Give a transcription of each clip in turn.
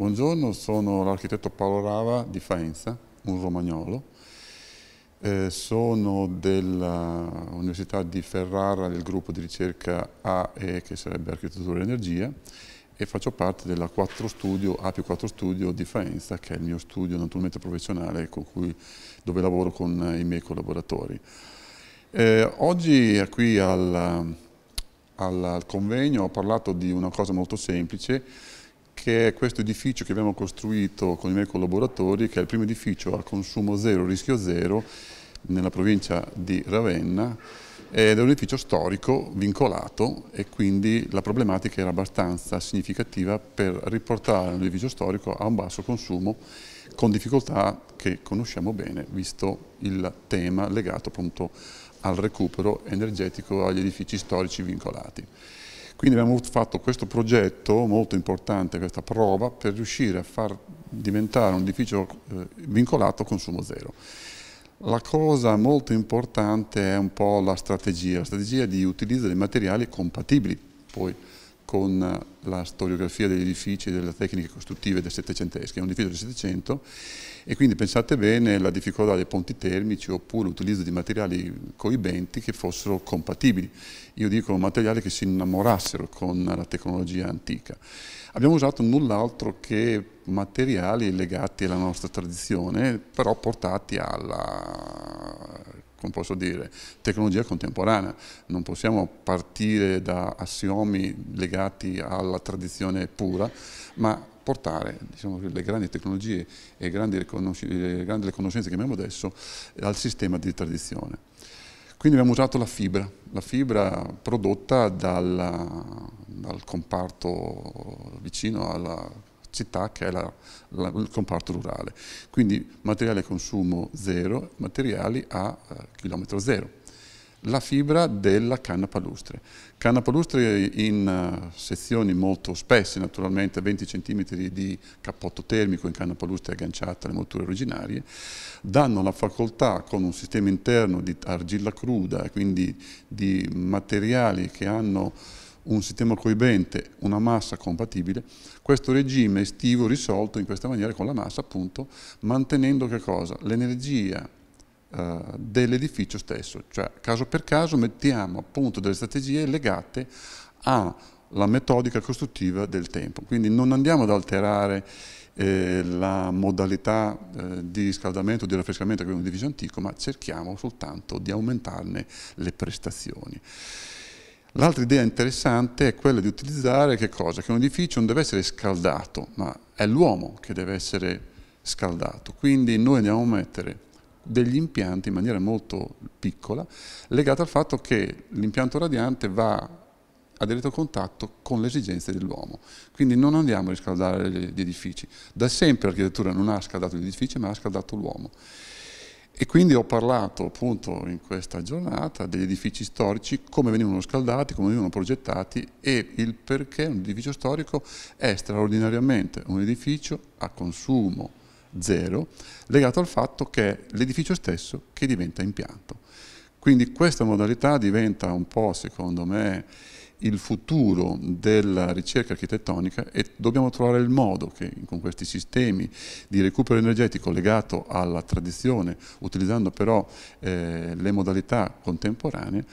Buongiorno, sono l'architetto Paolo Rava di Faenza, un romagnolo. Eh, sono dell'Università di Ferrara del gruppo di ricerca AE, che sarebbe Architettura e Energia, e faccio parte della 4 studio, A più 4 Studio di Faenza, che è il mio studio naturalmente professionale cui, dove lavoro con i miei collaboratori. Eh, oggi qui al, al convegno ho parlato di una cosa molto semplice, che è questo edificio che abbiamo costruito con i miei collaboratori, che è il primo edificio a consumo zero, rischio zero, nella provincia di Ravenna, ed è un edificio storico, vincolato, e quindi la problematica era abbastanza significativa per riportare un edificio storico a un basso consumo, con difficoltà che conosciamo bene, visto il tema legato appunto al recupero energetico agli edifici storici vincolati. Quindi abbiamo fatto questo progetto molto importante, questa prova, per riuscire a far diventare un edificio eh, vincolato a consumo zero. La cosa molto importante è un po' la strategia, la strategia di utilizzo dei materiali compatibili poi con la storiografia degli edifici e delle tecniche costruttive del Settecentesco, è un edificio del Settecento e quindi pensate bene la difficoltà dei ponti termici oppure l'utilizzo di materiali coibenti che fossero compatibili. Io dico materiali che si innamorassero con la tecnologia antica. Abbiamo usato null'altro che materiali legati alla nostra tradizione, però portati alla come posso dire, tecnologia contemporanea. Non possiamo partire da assiomi legati alla tradizione pura, ma portare diciamo, le grandi tecnologie e le grandi, le grandi conoscenze che abbiamo adesso al sistema di tradizione. Quindi abbiamo usato la fibra, la fibra prodotta dal, dal comparto vicino alla città che è la, la, il comparto rurale. Quindi materiale consumo zero, materiali a eh, chilometro zero. La fibra della canna palustre. Canna palustre in eh, sezioni molto spesse, naturalmente 20 cm di cappotto termico in canna palustre agganciata alle motture originarie, danno la facoltà con un sistema interno di argilla cruda, quindi di materiali che hanno un sistema coibente, una massa compatibile, questo regime estivo risolto in questa maniera con la massa appunto, mantenendo L'energia eh, dell'edificio stesso, cioè caso per caso mettiamo appunto delle strategie legate alla metodica costruttiva del tempo, quindi non andiamo ad alterare eh, la modalità eh, di riscaldamento, di raffrescamento che abbiamo in edificio antico, ma cerchiamo soltanto di aumentarne le prestazioni. L'altra idea interessante è quella di utilizzare che, che un edificio non deve essere scaldato, ma è l'uomo che deve essere scaldato. Quindi noi andiamo a mettere degli impianti in maniera molto piccola, legata al fatto che l'impianto radiante va a diretto contatto con le esigenze dell'uomo. Quindi non andiamo a riscaldare gli edifici. Da sempre l'architettura non ha scaldato gli edifici, ma ha scaldato l'uomo. E quindi ho parlato appunto in questa giornata degli edifici storici, come venivano scaldati, come venivano progettati e il perché un edificio storico è straordinariamente un edificio a consumo zero, legato al fatto che è l'edificio stesso che diventa impianto. Quindi questa modalità diventa un po', secondo me, il futuro della ricerca architettonica e dobbiamo trovare il modo che con questi sistemi di recupero energetico legato alla tradizione, utilizzando però eh, le modalità contemporanee,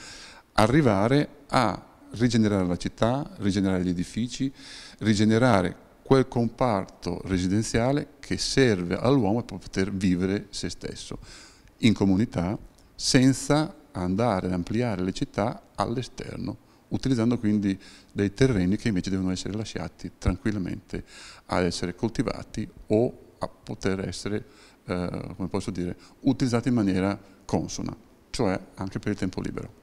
arrivare a rigenerare la città, rigenerare gli edifici, rigenerare quel comparto residenziale che serve all'uomo per poter vivere se stesso in comunità senza andare ad ampliare le città all'esterno utilizzando quindi dei terreni che invece devono essere lasciati tranquillamente ad essere coltivati o a poter essere, eh, come posso dire, utilizzati in maniera consona, cioè anche per il tempo libero.